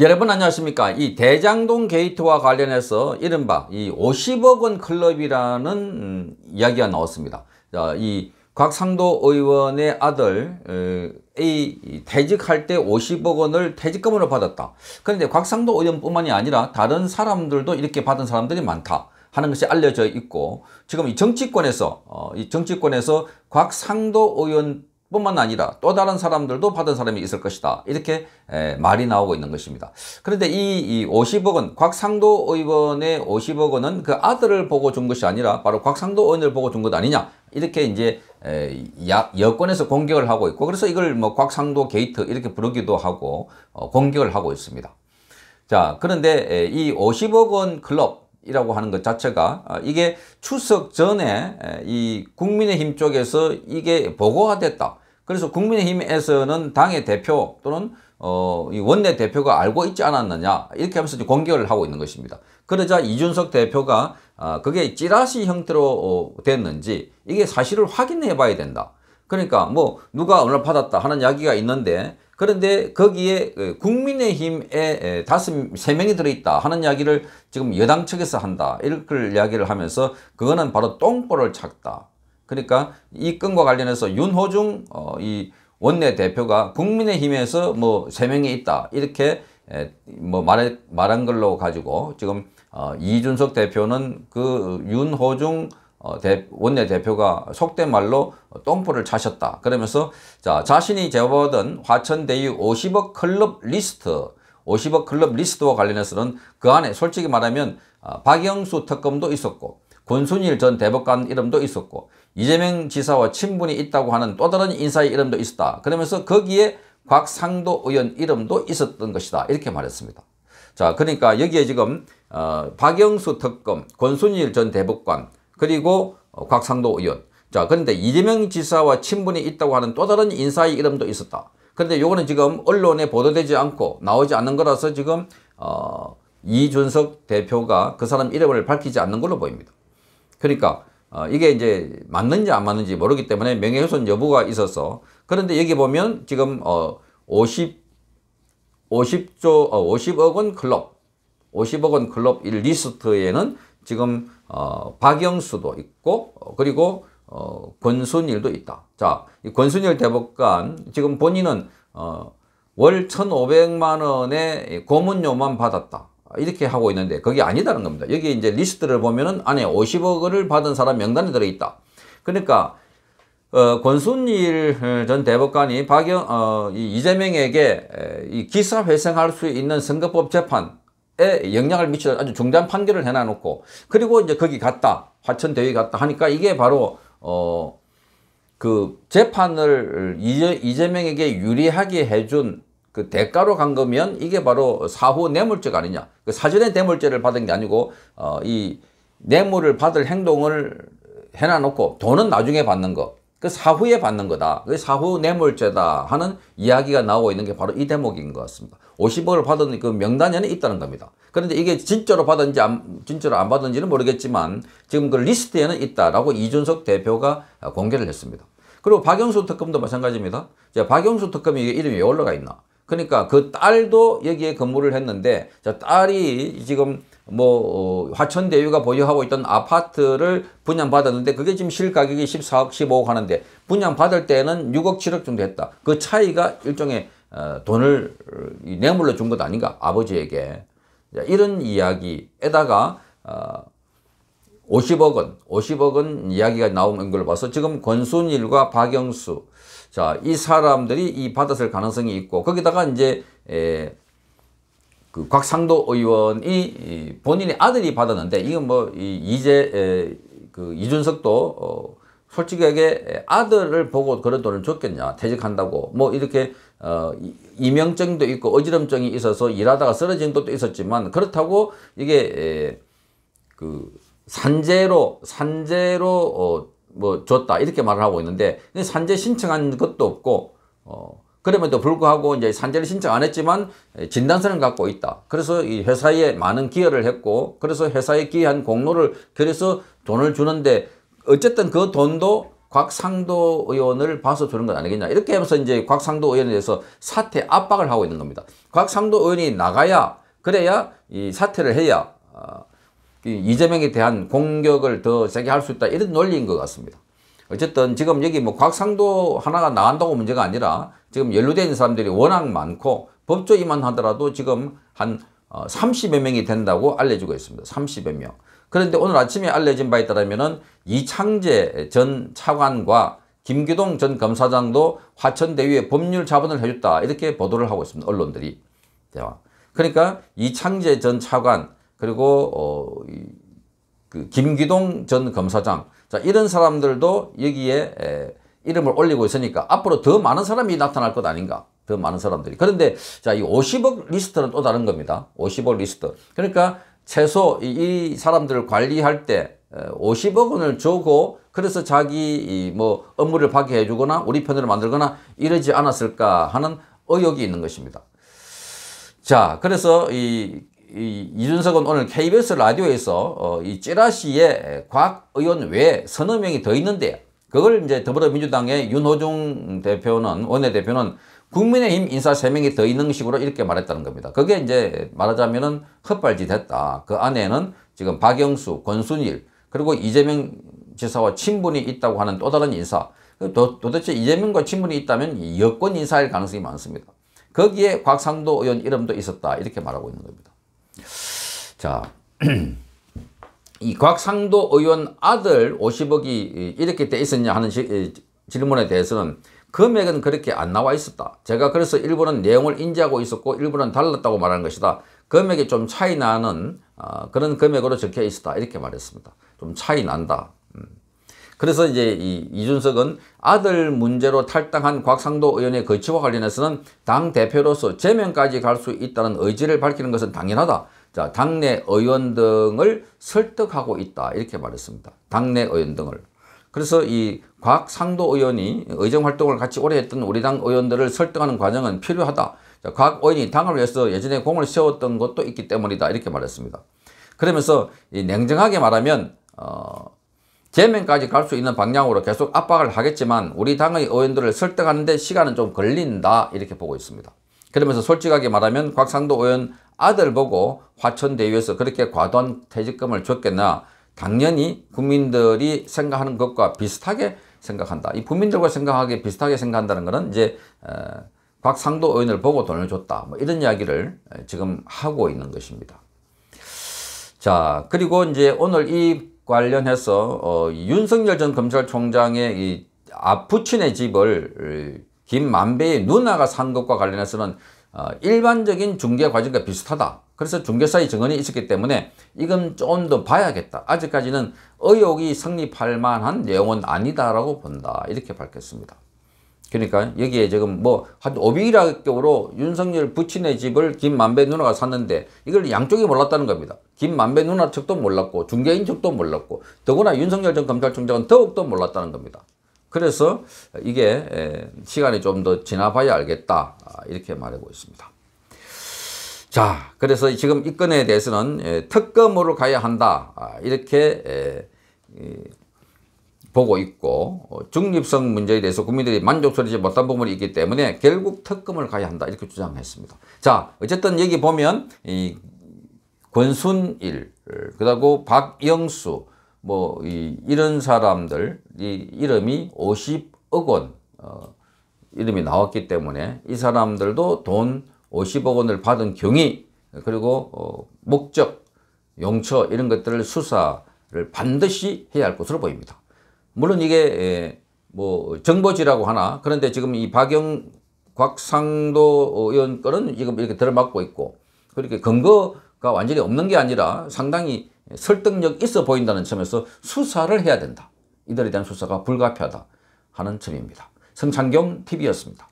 여러분 안녕하십니까 이 대장동 게이트와 관련해서 이른바 이 50억원 클럽이라는 음, 이야기가 나왔습니다 자, 이 곽상도 의원의 아들 A 어, 퇴직할 때 50억 원을 퇴직금으로 받았다 그런데 곽상도 의원뿐만이 아니라 다른 사람들도 이렇게 받은 사람들이 많다 하는 것이 알려져 있고 지금 이 정치권에서 어, 이 정치권에서 곽상도 의원 뿐만 아니라 또 다른 사람들도 받은 사람이 있을 것이다. 이렇게 말이 나오고 있는 것입니다. 그런데 이, 50억 원, 곽상도 의원의 50억 원은 그 아들을 보고 준 것이 아니라 바로 곽상도 의원을 보고 준 것 아니냐. 이렇게 이제 여권에서 공격을 하고 있고 그래서 이걸 뭐 곽상도 게이트 이렇게 부르기도 하고 어, 공격을 하고 있습니다. 자, 그런데 이 50억 원 클럽 이라고 하는 것 자체가 아, 이게 추석 전에 이 국민의힘 쪽에서 이게 보고가 됐다. 그래서 국민의힘에서는 당의 대표 또는 어, 원내 대표가 알고 있지 않았느냐 이렇게 하면서 공격을 하고 있는 것입니다. 그러자 이준석 대표가 아, 그게 찌라시 형태로 어, 됐는지 이게 사실을 확인해 봐야 된다. 그러니까 뭐 누가 오늘 받았다 하는 이야기가 있는데 그런데 거기에 그 국민의힘에 다섯 세 명이 들어있다 하는 이야기를 지금 여당 측에서 한다 이렇게 이야기를 하면서 그거는 바로 똥볼을 찾다 그러니까 이 건과 관련해서 윤호중 어, 이 원내대표가 국민의힘에서 뭐3명이 있다 이렇게 에, 뭐 말해, 말한 걸로 가지고 지금 어, 이준석 대표는 그 윤호중 어, 대, 원내대표가 속된 말로 똥볼을 차셨다. 그러면서 자, 자신이 제보하던 화천대유 50억 클럽 리스트 50억 클럽 리스트와 관련해서는 그 안에 솔직히 말하면 어, 박영수 특검도 있었고 권순일 전 대법관 이름도 있었고 이재명 지사와 친분이 있다고 하는 또 다른 인사의 이름도 있었다. 그러면서 거기에 곽상도 의원 이름도 있었던 것이다. 이렇게 말했습니다. 자, 그러니까 여기에 지금 어, 박영수 특검, 권순일 전 대법관, 그리고 어, 곽상도 의원. 자, 그런데 이재명 지사와 친분이 있다고 하는 또 다른 인사의 이름도 있었다. 그런데 요거는 지금 언론에 보도되지 않고 나오지 않는 거라서 지금 어, 이준석 대표가 그 사람 이름을 밝히지 않는 걸로 보입니다. 그러니까 어, 이게 이제 맞는지 안 맞는지 모르기 때문에 명예훼손 여부가 있어서 그런데 여기 보면 지금 어, 50 50조 어, 50억 원 클럽 50억 원 클럽 리스트에는 지금 어, 박영수도 있고 어, 그리고 어, 권순일도 있다. 자, 이 권순일 대법관 지금 본인은 어, 월 1,500만 원의 고문료만 받았다. 이렇게 하고 있는데 그게 아니다는 겁니다. 여기 이제 리스트를 보면은 안에 50억을 받은 사람 명단이 들어있다. 그러니까 어, 권순일 전 대법관이 박영, 어, 이재명에게 이 기사 회생할 수 있는 선거법 재판에 영향을 미치는 아주 중대한 판결을 해놔놓고 그리고 이제 거기 갔다 화천대유 갔다 하니까 이게 바로 어, 그 재판을 이재명에게 유리하게 해준 그 대가로 간 거면 이게 바로 사후 뇌물죄가 아니냐. 그 사전에 뇌물죄를 받은 게 아니고 어, 이 뇌물을 받을 행동을 해놔놓고 돈은 나중에 받는 거. 그 사후에 받는 거다. 그 사후 뇌물죄다 하는 이야기가 나오고 있는 게 바로 이 대목인 것 같습니다. 50억을 받은 그 명단에는 있다는 겁니다. 그런데 이게 진짜로 받은지 안, 진짜로 안 받은지는 모르겠지만 지금 그 리스트에는 있다라고 이준석 대표가 공개를 했습니다. 그리고 박영수 특검도 마찬가지입니다. 자, 박영수 특검이 이름이 왜 올라가 있나? 그러니까 그 딸도 여기에 근무를 했는데 자, 딸이 지금 뭐 어, 화천대유가 보유하고 있던 아파트를 분양받았는데 그게 지금 실가격이 14억 15억 하는데 분양받을 때는 6억 7억 정도 했다. 그 차이가 일종의 어, 돈을 뇌물로 준 것 아닌가 아버지에게 자, 이런 이야기에다가 어, 50억 원, 50억 원 이야기가 나온걸 봐서 지금 권순일과 박영수 자, 이 사람들이 이 받았을 가능성이 있고 거기다가 이제 에, 그 곽상도 의원이 본인의 아들이 받았는데 이건 뭐 이, 이제 에, 그 이준석도 어, 솔직하게 아들을 보고 그런 돈을 줬겠냐 퇴직한다고 뭐 이렇게 어, 이명증도 있고 어지럼증이 있어서 일하다가 쓰러진 것도 있었지만 그렇다고 이게 에, 그 산재로 산재로 어, 뭐 줬다 이렇게 말을 하고 있는데 산재 신청한 것도 없고 어, 그럼에도 불구하고 이제 산재를 신청 안 했지만 진단서는 갖고 있다. 그래서 이 회사에 많은 기여를 했고 그래서 회사에 기여한 공로를 그래서 돈을 주는데 어쨌든 그 돈도 곽상도 의원을 봐서 주는 건 아니겠냐 이렇게 하면서 이제 곽상도 의원에 대해서 사퇴 압박을 하고 있는 겁니다. 곽상도 의원이 나가야 그래야 이 사퇴를 해야 어, 이재명에 대한 공격을 더 세게 할 수 있다 이런 논리인 것 같습니다. 어쨌든 지금 여기 뭐 곽상도 하나가 나간다고 문제가 아니라 지금 연루된 사람들이 워낙 많고 법조이만 하더라도 지금 한 30여 어, 명이 된다고 알려주고 있습니다. 30여 명. 그런데 오늘 아침에 알려진 바에 따르면 이창재 전 차관과 김기동 전 검사장도 화천대위에 법률 자본을 해줬다 이렇게 보도를 하고 있습니다. 언론들이. 그러니까 이창재 전 차관 그리고 어, 그 김기동 전 검사장 자 이런 사람들도 여기에 에, 이름을 올리고 있으니까 앞으로 더 많은 사람이 나타날 것 아닌가 더 많은 사람들이 그런데 자 이 50억 리스트는 또 다른 겁니다 50억 리스트 그러니까 최소 이, 이 사람들을 관리할 때 50억 원을 주고 그래서 자기 뭐 업무를 파괴해 주거나 우리 편을 만들거나 이러지 않았을까 하는 의혹이 있는 것입니다. 자, 그래서 이 이, 이준석은 오늘 KBS 라디오에서 어, 이 찌라시에 곽 의원 외에 서너 명이 더 있는데 그걸 이제 더불어민주당의 윤호중 대표는 원내대표는 국민의힘 인사 세명이더 있는 식으로 이렇게 말했다는 겁니다. 그게 이제 말하자면은 헛발질했다그 안에는 지금 박영수, 권순일 그리고 이재명 지사와 친분이 있다고 하는 또 다른 인사 그 도, 도대체 이재명과 친분이 있다면 여권 인사일 가능성이 많습니다. 거기에 곽상도 의원 이름도 있었다 이렇게 말하고 있는 겁니다. 자, 이 곽상도 의원 아들 50억이 이렇게 돼 있었냐 하는 시, 질문에 대해서는 금액은 그렇게 안 나와 있었다. 제가 그래서 일부는 내용을 인지하고 있었고 일부는 달랐다고 말하는 것이다. 금액이 좀 차이 나는 어, 그런 금액으로 적혀 있었다. 이렇게 말했습니다. 좀 차이 난다. 그래서 이제 이 이준석은 아들 문제로 탈당한 곽상도 의원의 거취와 관련해서는 당 대표로서 제명까지 갈 수 있다는 의지를 밝히는 것은 당연하다. 자, 당내 의원 등을 설득하고 있다. 이렇게 말했습니다. 당내 의원 등을. 그래서 이 곽상도 의원이 의정활동을 같이 오래 했던 우리 당 의원들을 설득하는 과정은 필요하다. 자, 곽 의원이 당을 위해서 예전에 공을 세웠던 것도 있기 때문이다. 이렇게 말했습니다. 그러면서 이 냉정하게 말하면 어, 재면까지 갈 수 있는 방향으로 계속 압박을 하겠지만 우리 당의 의원들을 설득하는 데 시간은 좀 걸린다 이렇게 보고 있습니다. 그러면서 솔직하게 말하면 곽상도 의원 아들 보고 화천대유에서 그렇게 과도한 퇴직금을 줬겠나 당연히 국민들이 생각하는 것과 비슷하게 생각한다. 이 국민들과 생각하기 비슷하게 생각한다는 것은 이제 어, 곽상도 의원을 보고 돈을 줬다. 뭐 이런 이야기를 어, 지금 하고 있는 것입니다. 자 그리고 이제 오늘 이 관련해서 어, 윤석열 전 검찰총장의 이 아프친의 집을 김만배의 누나가 산 것과 관련해서는 어, 일반적인 중개 과정과 비슷하다. 그래서 중개사의 증언이 있었기 때문에 이건 좀 더 봐야겠다. 아직까지는 의혹이 성립할 만한 내용은 아니다라고 본다. 이렇게 밝혔습니다. 그러니까 여기에 지금 뭐 한 500일학격으로 윤석열 부친의 집을 김만배 누나가 샀는데 이걸 양쪽이 몰랐다는 겁니다. 김만배 누나 측도 몰랐고 중개인 측도 몰랐고 더구나 윤석열 전 검찰총장은 더욱더 몰랐다는 겁니다. 그래서 이게 시간이 좀 더 지나봐야 알겠다 아, 이렇게 말하고 있습니다. 자 그래서 지금 이 건에 대해서는 특검으로 가야 한다 아, 이렇게 보고 있고 어, 중립성 문제에 대해서 국민들이 만족스러지 못한 부분이 있기 때문에 결국 특검을 가야 한다 이렇게 주장했습니다. 자 어쨌든 여기 보면 이 권순일, 그다고 박영수, 뭐, 이, 이런 사람들, 이 이름이 50억 원, 어, 이름이 나왔기 때문에 이 사람들도 돈 50억 원을 받은 경위, 그리고, 어, 목적, 용처, 이런 것들을 수사를 반드시 해야 할 것으로 보입니다. 물론 이게, 에, 예, 뭐, 정보지라고 하나, 그런데 지금 이 박영, 곽상도 의원 거는 지금 이렇게 들어맞고 있고, 그렇게 근거 가 완전히 없는 게 아니라 상당히 설득력 있어 보인다는 점에서 수사를 해야 된다. 이들에 대한 수사가 불가피하다 하는 점입니다. 성창경 TV였습니다.